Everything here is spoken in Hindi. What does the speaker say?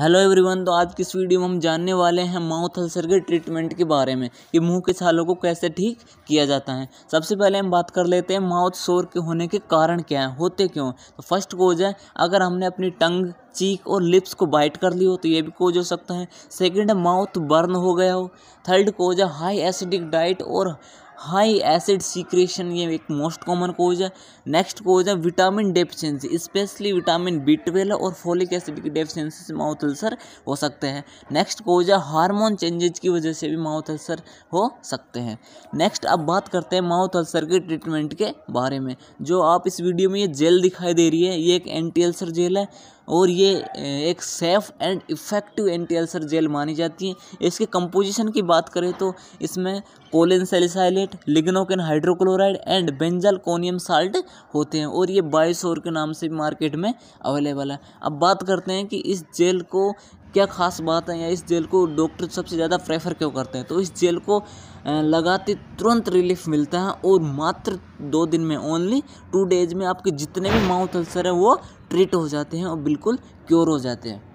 हेलो एवरीवन तो आज की इस वीडियो में हम जानने वाले हैं माउथ अल्सर के ट्रीटमेंट के बारे में कि मुंह के छालों को कैसे ठीक किया जाता है सबसे पहले हम बात कर लेते हैं माउथ शोर के होने के कारण क्या हैं होते क्यों तो फर्स्ट कोज है अगर हमने अपनी टंग चीक और लिप्स को बाइट कर ली हो तो ये भी कोज हो सकता है सेकेंड है माउथ बर्न हो गया हो थर्ड कोज है हाई एसिडिक डाइट और हाई एसिड सीक्रेशन ये एक मोस्ट कॉमन कोज है नेक्स्ट कोज है vitamin deficiency specially vitamin B twelve और फोलिक एसिड की डेफिशिएंसी से माउथ अल्सर हो सकते हैं नेक्स्ट कोज है हार्मोन चेंजेज की वजह से भी माउथ अल्सर हो सकते हैं नेक्स्ट अब बात करते हैं माउथ अल्सर के ट्रीटमेंट के बारे में जो आप इस वीडियो में ये जेल दिखाई दे रही है ये एक एंटी अल्सर जेल है और ये एक safe and effective anti ulcer gel मानी जाती है इसके कंपोजिशन की बात करें तो इसमें choline salicylate lignocaine hydrochloride and benzalkonium salt होते हैं और ये बायोसोर के नाम से मार्केट में अवेलेबल है अब बात करते हैं कि इस जेल को क्या ख़ास बात है या इस जेल को डॉक्टर सबसे ज़्यादा प्रेफर क्यों करते हैं तो इस जेल को लगाते तुरंत रिलीफ मिलता है और मात्र दो दिन में ओनली टू डेज में आपके जितने भी माउथ अल्सर हैं वो ट्रीट हो जाते हैं और बिल्कुल क्योर हो जाते हैं